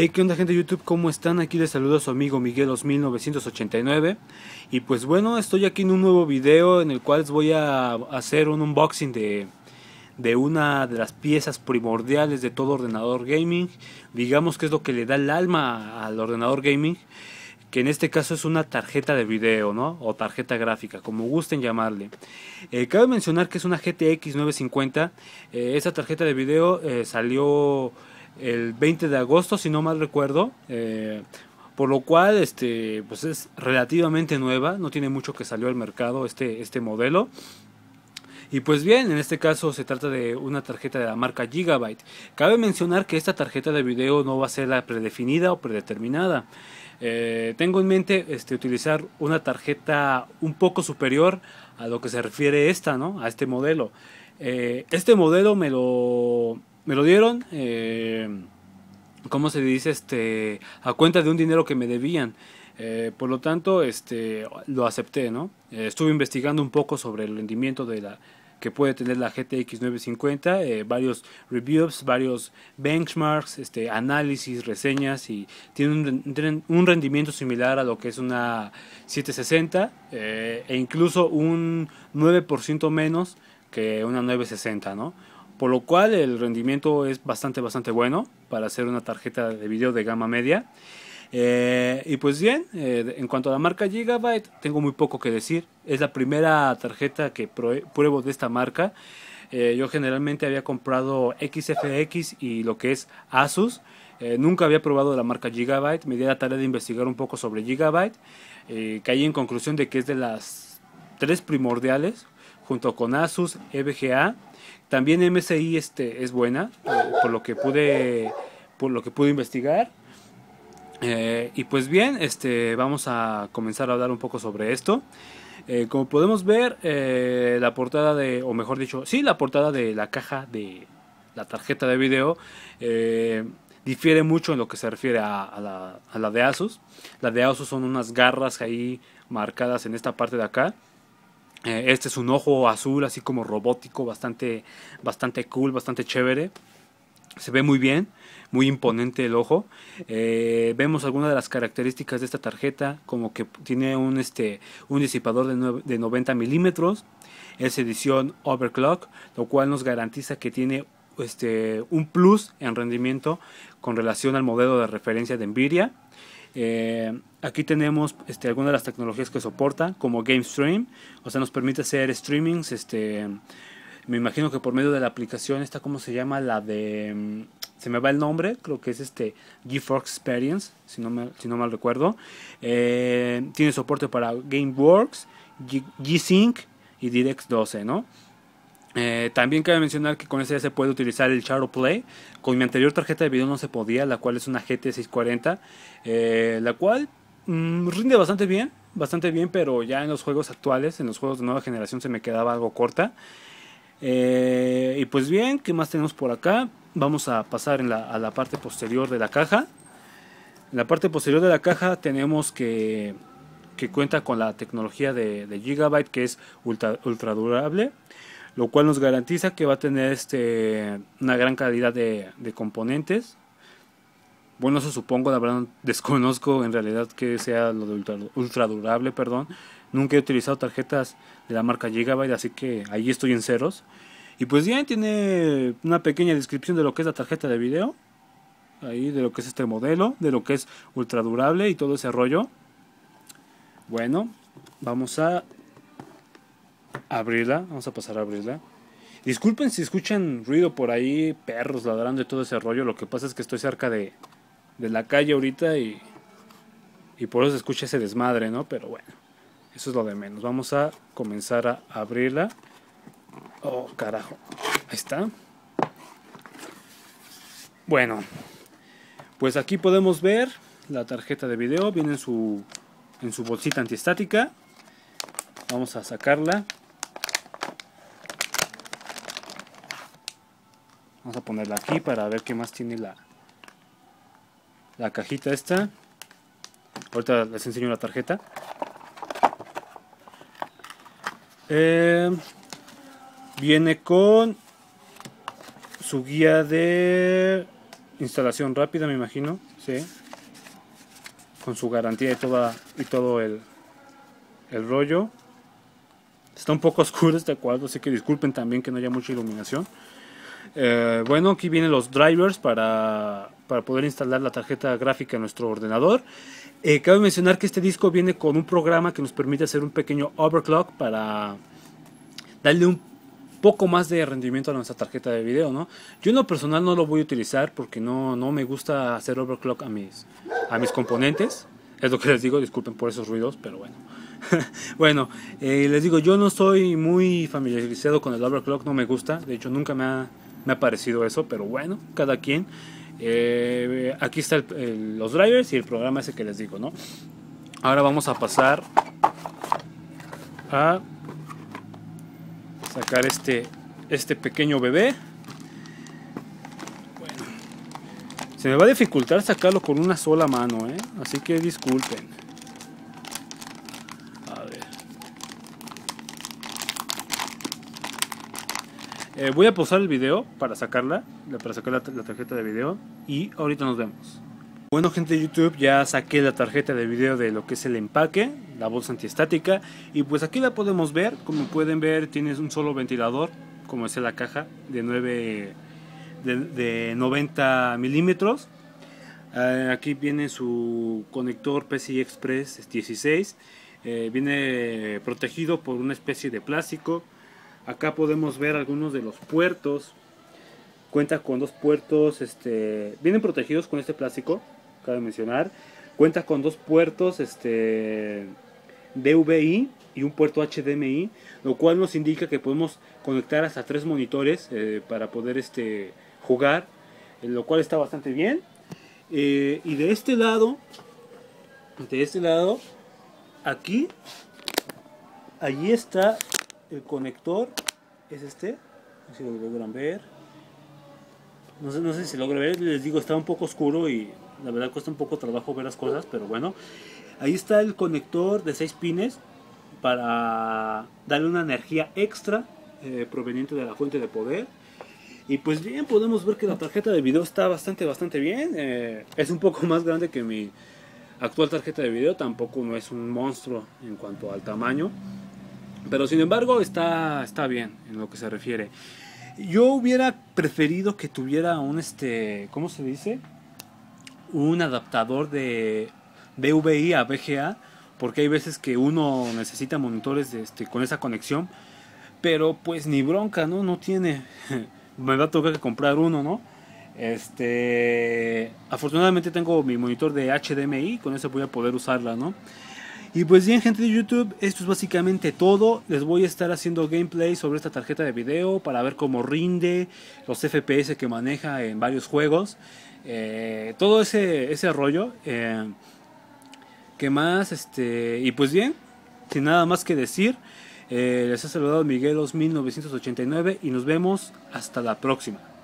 Hey, ¿qué onda gente de YouTube? ¿Cómo están? Aquí les saluda su amigo Miguel 2989 Y pues bueno, estoy aquí en un nuevo video en el cual voy a hacer un unboxing de, de una de las piezas primordiales de todo ordenador gaming Digamos que es lo que le da el alma al ordenador gaming que en este caso es una tarjeta de video, ¿no? O tarjeta gráfica, como gusten llamarle. Eh, cabe mencionar que es una GTX 950. Eh, esa tarjeta de video eh, salió el 20 de agosto, si no mal recuerdo. Eh, por lo cual, este, pues es relativamente nueva, no tiene mucho que salió al mercado este, este modelo. Y pues bien, en este caso se trata de una tarjeta de la marca Gigabyte. Cabe mencionar que esta tarjeta de video no va a ser la predefinida o predeterminada. Eh, tengo en mente este, utilizar una tarjeta un poco superior a lo que se refiere esta, ¿no? A este modelo. Eh, este modelo me lo me lo dieron, eh, ¿cómo se dice? Este, a cuenta de un dinero que me debían. Eh, por lo tanto, este, lo acepté, ¿no? Eh, estuve investigando un poco sobre el rendimiento de la que puede tener la GTX 950, eh, varios reviews, varios benchmarks, este, análisis, reseñas y tiene un, un rendimiento similar a lo que es una 760 e incluso un 9% menos que una 960, ¿no? por lo cual el rendimiento es bastante, bastante bueno para hacer una tarjeta de video de gama media. Eh, y pues bien, eh, en cuanto a la marca Gigabyte, tengo muy poco que decir. Es la primera tarjeta que pruebo de esta marca. Eh, yo generalmente había comprado XFX y lo que es Asus. nunca había probado la marca Gigabyte. Me di la tarea de investigar un poco sobre Gigabyte. caí en conclusión de que es de las tres primordiales junto con Asus, EVGA. También MSI este, es buena, eh, por lo que pude, por lo que pude investigar. Eh, y pues bien, este, vamos a comenzar a hablar un poco sobre esto. Eh, como podemos ver, la portada de, o mejor dicho, sí, la portada de la caja de la tarjeta de video difiere mucho en lo que se refiere a, la, a, la, de Asus. La de Asus son unas garras ahí marcadas en esta parte de acá. Eh, este es un ojo azul, así como robótico, bastante, bastante cool, bastante chévere. Se ve muy bien, muy imponente el ojo. Eh, vemos algunas de las características de esta tarjeta, como que tiene un, este, disipador de, 90 milímetros. Es edición overclock, lo cual nos garantiza que tiene este, un plus en rendimiento con relación al modelo de referencia de Nvidia. Eh, aquí tenemos este, algunas de las tecnologías que soporta, como GameStream, o sea, nos permite hacer streamings, este, me imagino que por medio de la aplicación esta como se llama la de mm, se me va el nombre creo que es este GeForce Experience si no mal recuerdo eh, tiene soporte para GameWorks G, sync y DirectX 12 no eh, también cabe mencionar que con este ya se puede utilizar el Charo Play. Con mi anterior tarjeta de video no se podía, la cual es una GT640, eh, la cual mm, rinde bastante bien, bastante bien, pero ya en los juegos actuales, en los juegos de nueva generación se me quedaba algo corta. Eh, y pues bien, ¿qué más tenemos por acá? Vamos a pasar a la parte posterior de la caja. En la parte posterior de la caja tenemos que, que cuenta con la tecnología de, Gigabyte que es ultra, ultra durable lo cual nos garantiza que va a tener este, una gran calidad de, componentes. Bueno, eso supongo, la verdad desconozco en realidad que sea lo de ultra, durable, perdón. Nunca he utilizado tarjetas de la marca Gigabyte, así que ahí estoy en ceros. Y pues bien, tiene una pequeña descripción de lo que es la tarjeta de video, ahí de lo que es este modelo, de lo que es ultra durable y todo ese rollo. Bueno, vamos a abrirla. Vamos a pasar a abrirla. Disculpen si escuchan ruido por ahí, perros ladrando y todo ese rollo. Lo que pasa es que estoy cerca de, de la calle ahorita y, y por eso se escucha ese desmadre, ¿no? Pero bueno, eso es lo de menos. Vamos a comenzar a abrirla. Oh, carajo. Ahí está. Bueno, pues aquí podemos ver la tarjeta de video. Viene en su, en su bolsita antiestática. Vamos a sacarla. Vamos a ponerla aquí para ver qué más tiene la, la cajita esta. Ahorita les enseño la tarjeta. Eh, viene con su guía de instalación rápida, me imagino. Sí. Con su garantía y, toda, y todo el, el rollo. Está un poco oscuro este cuadro, así que disculpen también que no haya mucha iluminación. Eh, bueno, aquí vienen los drivers para, poder instalar la tarjeta gráfica en nuestro ordenador. Eh, cabe mencionar que este disco viene con un programa que nos permite hacer un pequeño overclock para darle un poco más de rendimiento a nuestra tarjeta de video, ¿no? Yo en lo personal no lo voy a utilizar porque no, no me gusta hacer overclock a mis, a mis componentes. Es lo que les digo, disculpen por esos ruidos, pero bueno. bueno, eh, les digo, yo no soy muy familiarizado con el overclock, no me gusta. De hecho, nunca me ha me ha parecido eso, pero bueno, cada quien. Eh, aquí están los drivers y el programa ese que les digo, ¿no? Ahora vamos a pasar a sacar este, este pequeño bebé. Bueno, se me va a dificultar sacarlo con una sola mano, ¿eh? así que disculpen. Eh, voy a pausar el video para sacarla, para sacar la, tarjeta de video y ahorita nos vemos. Bueno gente de YouTube, ya saqué la tarjeta de video de lo que es el empaque, la bolsa antiestática y pues aquí la podemos ver, como pueden ver tiene un solo ventilador, como es la caja, de 9, de, 90 milímetros. Eh, aquí viene su conector PCI Express 16, eh, viene protegido por una especie de plástico Acá podemos ver algunos de los puertos. Cuenta con dos puertos, este, vienen protegidos con este plástico, cabe mencionar. Cuenta con dos puertos, este, DVI y un puerto HDMI, lo cual nos indica que podemos conectar hasta tres monitores eh, para poder este, jugar, eh, lo cual está bastante bien. Eh, y de este lado, de este lado, aquí, allí está el conector es este, no sé si lo logran ver, no sé, no sé si logran ver, les digo, está un poco oscuro y la verdad cuesta un poco trabajo ver las cosas, pero bueno, ahí está el conector de 6 pines para darle una energía extra eh, proveniente de la fuente de poder. Y pues bien, podemos ver que la tarjeta de video está bastante, bastante bien. Eh, es un poco más grande que mi actual tarjeta de video, tampoco no es un monstruo en cuanto al tamaño. Pero sin embargo está, está bien en lo que se refiere. Yo hubiera preferido que tuviera un, este, ¿cómo se dice? Un adaptador de DVI a VGA, porque hay veces que uno necesita monitores este, con esa conexión, pero pues ni bronca, ¿no? No tiene. Me va a tocar que comprar uno, ¿no? Este, afortunadamente tengo mi monitor de HDMI, con eso voy a poder usarla, ¿no? Y pues bien gente de YouTube, esto es básicamente todo. Les voy a estar haciendo gameplay sobre esta tarjeta de video para ver cómo rinde, los FPS que maneja en varios juegos. Eh, todo ese, ese rollo. Eh, ¿Qué más? Este, y pues bien, sin nada más que decir, eh, les ha saludado Miguelos 1989 y nos vemos hasta la próxima.